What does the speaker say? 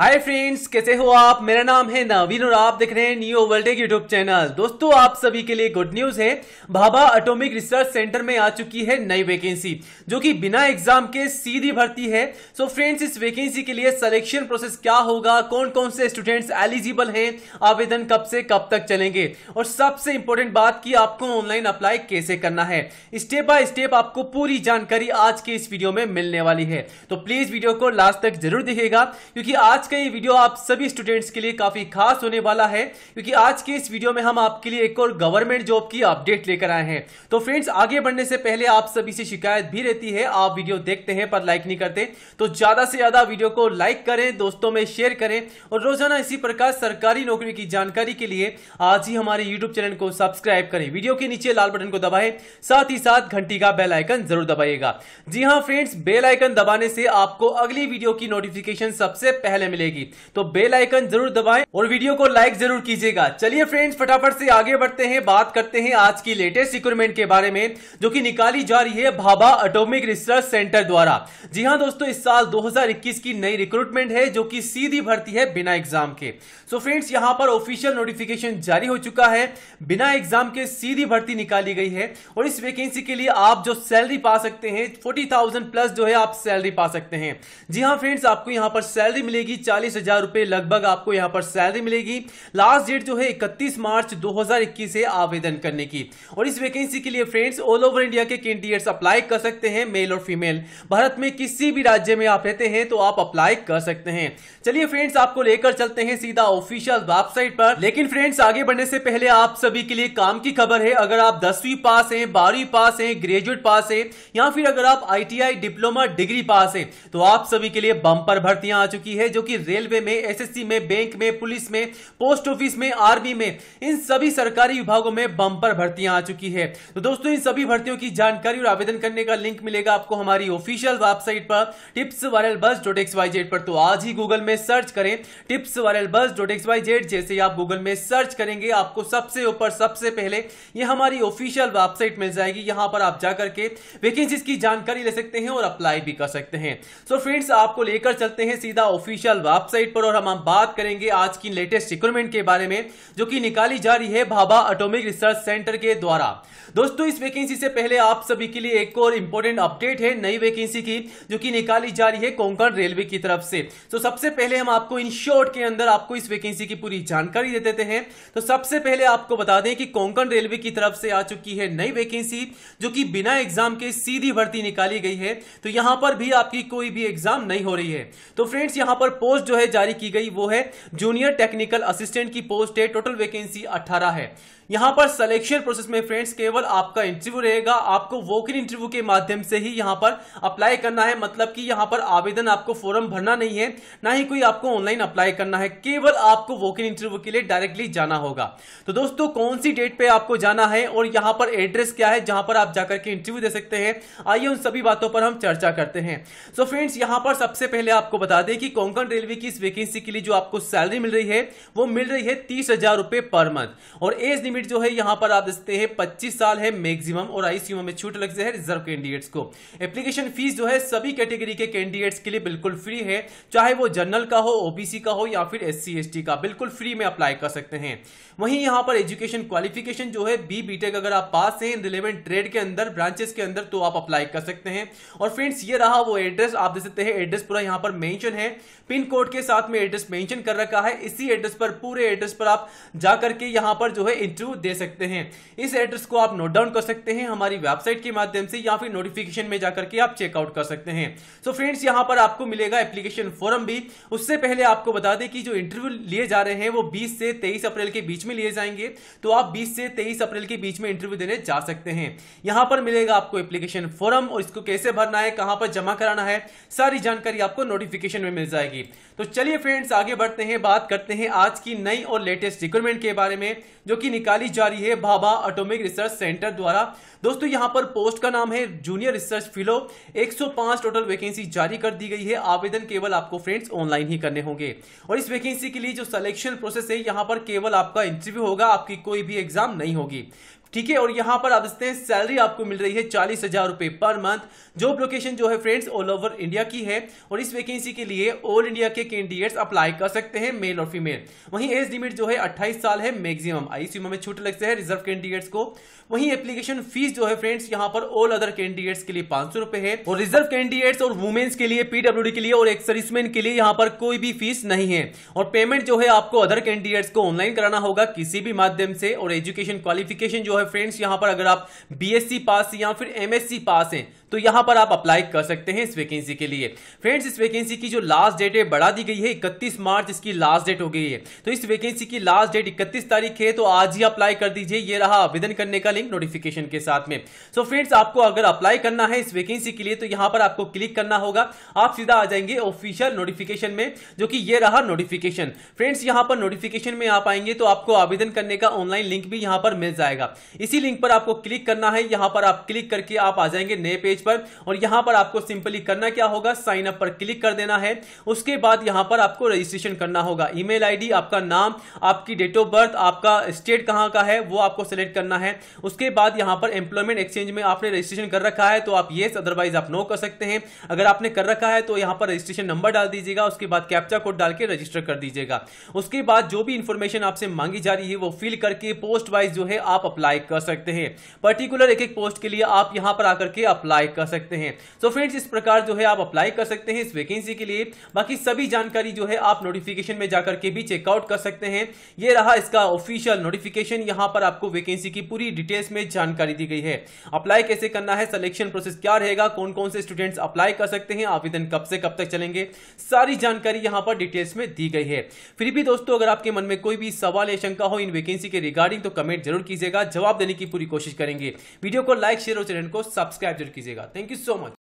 hi friends कैसे हो आप मेरा नाम है नवीन और आप देख रहे हैं न्यू वर्ल्ड यूट्यूब चैनल दोस्तों आप सभी के लिए गुड न्यूज है भाभा एटॉमिक रिसर्च सेंटर में आ चुकी है नई वैकेंसी जो कि बिना एग्जाम के सीधी भर्ती है सो फ्रेंड्स इस वैकेंसी के लिए सिलेक्शन प्रोसेस क्या होगा कौन कौन से स्टूडेंट्स एलिजिबल है आवेदन कब से कब तक चलेंगे और सबसे इंपॉर्टेंट बात की आपको ऑनलाइन अप्लाई कैसे करना है स्टेप बाय स्टेप आपको पूरी जानकारी आज के इस वीडियो में मिलने वाली है तो प्लीज वीडियो को लास्ट तक जरूर दिखेगा क्योंकि आज का ये वीडियो आप सभी स्टूडेंट्स के लिए काफी खास होने वाला है क्योंकि आज के इस वीडियो में हम आपके लिए एक और गवर्नमेंट जॉब की अपडेट लेकर आए हैं तो फ्रेंड्स आगे बढ़ने से पहले आप सभी से शिकायत भी रहती है आप वीडियो देखते हैं पर लाइक नहीं करते तो ज्यादा से ज्यादा वीडियो को लाइक करें दोस्तों में शेयर करें और रोजाना इसी प्रकार सरकारी नौकरी की जानकारी के लिए आज ही हमारे यूट्यूब चैनल को सब्सक्राइब करें वीडियो के नीचे लाल बटन को दबाए साथ ही साथ घंटी का बेल आइकन जरूर दबाइएगा जी हाँ फ्रेंड्स बेल आइकन दबाने से आपको अगली वीडियो की नोटिफिकेशन सबसे पहले मिले मिलेगी तो बेल आइकन जरूर दबाएं और वीडियो को लाइक जरूर कीजिएगा चलिए फ्रेंड्स फटाफट से आगे बढ़ते हैं बात करते हैं आज की लेटेस्ट रिक्रूटमेंट के बारे में जो कि निकाली जा रही है भाभा अटोमिक रिसर्च सेंटर द्वारा जी हाँ दोस्तों इस साल दो की नई रिक्रूटमेंट है जो की सीधी भर्ती है बिना एग्जाम के सो फ्रेंड्स यहाँ पर ऑफिशियल नोटिफिकेशन जारी हो चुका है बिना एग्जाम के सीधी भर्ती निकाली गई है और इस वैकेंसी के लिए आप जो सैलरी पा सकते हैं 40,000 प्लस जो है आप सैलरी पा सकते हैं जी हाँ फ्रेंड्स आपको यहां पर सैलरी मिलेगी चालीस हजार रूपए लगभग आपको यहाँ पर सैलरी मिलेगी लास्ट डेट जो है इकतीस मार्च 2021 है आवेदन करने की और इस वैकेंसी के लिए फ्रेंड्स ऑल ओवर इंडिया के कैंडिडेट अप्लाई कर सकते हैं मेल और फीमेल भारत में किसी भी राज्य में आप रहते हैं तो आप अप्लाई कर सकते हैं चलिए फ्रेंड्स आपको लेकर चलते हैं सीधा ऑफिशियल वेबसाइट पर लेकिन फ्रेंड्स आगे बढ़ने से पहले आप सभी के लिए काम की खबर है अगर आप दसवीं पास हैं बारहवीं पास हैं ग्रेजुएट पास हैं या फिर अगर आप आईटीआई डिप्लोमा डिग्री पास हैं तो आप सभी के लिए बंपर भर्तियां आ चुकी है जो कि रेलवे में एसएससी में बैंक में पुलिस में पोस्ट ऑफिस में आर्मी में इन सभी सरकारी विभागों में बंपर भर्तियां आ चुकी है तो दोस्तों इन सभी भर्तियों की जानकारी और आवेदन करने का लिंक मिलेगा आपको हमारी ऑफिशियल वेबसाइट पर tips viral bus dot X Y Z पर तो आज ही गूगल में सर्च करें tips viral bus dot X Y Z जैसे आप गूगल में सर्च करेंगे आपको सबसे ऊपर सबसे पहले ये हमारी ऑफिशियल वेबसाइट मिल जाएगी यहां पर आप जाकर के वैकेंसीज की जानकारी ले सकते हैं और अप्लाई भी कर सकते हैं सो so फ्रेंड्स आपको लेकर चलते हैं सीधा ऑफिशियल ऑफिशियल वेबसाइट पर और हम बात करेंगे आज की लेटेस्ट रिक्रूटमेंट के बारे में जो कि निकाली जा रही है भाभा अटोमिक रिसर्च सेंटर के द्वारा दोस्तों इस वैकेंसी से पहले आप सभी के लिए एक और इंपॉर्टेंट अपडेट है नई वैकेंसी की जो कि निकाली जा रही है कोंकण रेलवे की तरफ से तो सबसे पहले हम आपको इन शॉर्ट के अंदर आपको इस वैकेंसी की पूरी जानकारी दे देते हैं तो सबसे पहले आपको बता दें कि कोंकण रेलवे की तरफ से आ चुकी है नई वैकेंसी जो कि बिना एग्जाम के सीधी भर्ती निकाली गई है तो यहां पर भी आपकी कोई भी एग्जाम नहीं हो रही है तो फ्रेंड्स यहां पर पोस्ट पोस्ट जो है जारी की गई वो है जूनियर टेक्निकल असिस्टेंट की पोस्ट है टोटल वैकेंसी 18 है यहां पर सिलेक्शन प्रोसेस में फ्रेंड्स केवल आपका इंटरव्यू रहेगा आपको इन इंटरव्यू के माध्यम से ही यहां पर अप्लाई करना है मतलब कि यहां पर आवेदन आपको फॉर्म भरना नहीं है ना ही कोई आपको ऑनलाइन अप्लाई करना है केवल आपको इन इंटरव्यू के लिए डायरेक्टली जाना होगा तो दोस्तों कौन सी डेट पे आपको जाना है और यहां पर एड्रेस क्या है जहां पर आप जाकर के इंटरव्यू दे सकते हैं आइए उन सभी बातों पर हम चर्चा करते हैं सो so फ्रेंड्स यहां पर सबसे पहले आपको बता दें कि कोंकण रेलवे की इस वैकेंसी के लिए जो आपको सैलरी मिल रही है वो मिल रही है तीस हजार रुपए पर मंथ और एज लिमिट जो है यहाँ पर आप देखते हैं पच्चीस साल है मैक्सिमम और आईसीयू में छूट लग है रिजर्व कैंडिडेट्स को एप्लीकेशन फीस जो है सभी कैटेगरी के कैंडिडेट्स के लिए बिल्कुल फ्री है चाहे वो जनरल का हो ओबीसी का हो या फिर एस सी का बिल्कुल फ्री में अप्लाई कर सकते हैं वहीं यहाँ पर एजुकेशन क्वालिफिकेशन जो है बी बीटेक अगर आप पास हैं रिलेवेंट ट्रेड के अंदर ब्रांचेस के अंदर तो आप अप्लाई कर सकते हैं और फ्रेंड्स ये रहा वो एड्रेस आप देख सकते हैं एड्रेस पूरा यहाँ पर मेंशन है पिन कोड के साथ में एड्रेस मेंशन कर रखा है इसी एड्रेस पर पूरे एड्रेस पर आप जाकर के यहाँ पर जो है इंटरव्यू दे सकते हैं इस एड्रेस को आप नोट डाउन कर सकते हैं हमारी वेबसाइट के माध्यम से या फिर नोटिफिकेशन में जाकर के आप चेकआउट कर सकते हैं सो फ्रेंड्स यहाँ पर आपको मिलेगा एप्लीकेशन फॉर्म भी उससे पहले आपको बता दें कि जो इंटरव्यू लिए जा रहे हैं वो बीस से तेईस अप्रैल के बीच में लिए जाएंगे तो आप बीस से तेईस अप्रैल के बीच में इंटरव्यू देने जा सकते हैं यहाँ पर मिलेगा आपको एप्लीकेशन फॉर्म और इसको कैसे भरना है कहां पर जमा कराना है सारी जानकारी आपको नोटिफिकेशन में मिल जाएगी तो चलिए फ्रेंड्स आगे बढ़ते हैं बात करते हैं आज की नई और लेटेस्ट रिक्वायरमेंट के बारे में जो कि निकाली जा रही है भाभा ऑटोमिक रिसर्च सेंटर द्वारा दोस्तों यहां पर पोस्ट का नाम है junior research fellow 105 total vacancy जारी कर दी गई है आवेदन केवल आपको फ्रेंड्स ऑनलाइन ही करने होंगे और इस वैकेंसी के लिए जो सिलेक्शन प्रोसेस है यहां पर केवल आपका इंटरव्यू होगा आपकी कोई भी एग्जाम नहीं होगी ठीक है और यहाँ पर आप देखते हैं सैलरी आपको मिल रही है चालीस हजार रुपए पर मंथ जॉब लोकेशन जो है फ्रेंड्स ऑल ओवर इंडिया की है और इस वैकेंसी के लिए ऑल इंडिया के कैंडिडेट्स अप्लाई कर सकते हैं मेल और फीमेल वहीं एज लिमिट जो है अट्ठाईस साल है मैक्सिमम आईसीयू में छूट लगते हैं रिजर्व कैंडिडेट्स को वहीं एप्लीकेशन फीस जो है फ्रेंड्स यहाँ पर ऑल अदर कैंडिडेट्स के लिए पांच सौ है और रिजर्व कैंडिडेट्स और वुमेन्स के लिए पीडब्ल्यू के लिए और एक सर्विसमैन के लिए यहाँ पर कोई भी फीस नहीं है और पेमेंट जो है आपको अदर कैंडिडेट्स को ऑनलाइन कराना होगा किसी भी माध्यम से और एजुकेशन क्वालिफिकेशन जो है है फ्रेंड्स यहाँ पर अगर आप बीएससी पास या फिर एमएससी पास हैं तो यहां पर आप अप्लाई कर सकते हैं इस वैकेंसी के लिए फ्रेंड्स इस वैकेंसी की जो लास्ट डेट है बढ़ा दी गई है इकतीस मार्च इसकी लास्ट डेट हो गई है तो इस वैकेंसी की लास्ट डेट इकतीस तारीख है तो आज ही अप्लाई कर दीजिए ये रहा आवेदन करने का लिंक नोटिफिकेशन के साथ में सो so फ्रेंड्स आपको अगर अप्लाई करना है इस वैकेंसी के लिए तो यहां पर आपको क्लिक करना होगा आप सीधा आ जाएंगे ऑफिशियल नोटिफिकेशन में जो कि ये रहा नोटिफिकेशन फ्रेंड्स यहां पर नोटिफिकेशन में आप आएंगे तो आपको आवेदन करने का ऑनलाइन लिंक भी यहां पर मिल जाएगा इसी लिंक पर आपको क्लिक करना है यहां पर आप क्लिक करके आप आ जाएंगे नए पेज पेज पर और यहां पर आपको सिंपली करना क्या होगा साइन अप पर क्लिक कर देना है उसके बाद यहां पर आपको रजिस्ट्रेशन करना होगा ईमेल आईडी आपका नाम आपकी डेट ऑफ बर्थ आपका स्टेट कहाँ का है वो आपको सेलेक्ट करना है उसके बाद यहां पर एम्प्लॉयमेंट एक्सचेंज में आपने रजिस्ट्रेशन कर रखा है तो आप येस अदरवाइज आप नो कर सकते हैं अगर आपने कर रखा है तो यहां पर रजिस्ट्रेशन नंबर डाल दीजिएगा उसके बाद कैप्चा कोड डाल के रजिस्टर कर दीजिएगा उसके बाद जो भी इंफॉर्मेशन आपसे मांगी जा रही है वो फिल करके पोस्ट वाइज जो है आप अप्लाई कर सकते हैं पर्टिकुलर एक एक पोस्ट के लिए आप यहां पर आकर के अप्लाई कर सकते हैं सो so फ्रेंड्स इस प्रकार जो है आप अप्लाई कर सकते हैं इस वैकेंसी के लिए बाकी सभी जानकारी जो है आप नोटिफिकेशन में जाकर के भी चेकआउट कर सकते हैं ये रहा इसका ऑफिशियल नोटिफिकेशन यहाँ पर आपको वैकेंसी की पूरी डिटेल्स में जानकारी दी गई है अप्लाई कैसे करना है सिलेक्शन प्रोसेस क्या रहेगा कौन कौन से स्टूडेंट्स अप्लाई कर सकते हैं आवेदन कब से कब तक चलेंगे सारी जानकारी यहाँ पर डिटेल्स में दी गई है फिर भी दोस्तों अगर आपके मन में कोई भी सवाल या शंका हो इन वैकेंसी के रिगार्डिंग तो कमेंट जरूर कीजिएगा जवाब देने की पूरी कोशिश करेंगे वीडियो को लाइक शेयर और चैनल को सब्सक्राइब जरूर कीजिएगा करिएगा थैंक यू सो मच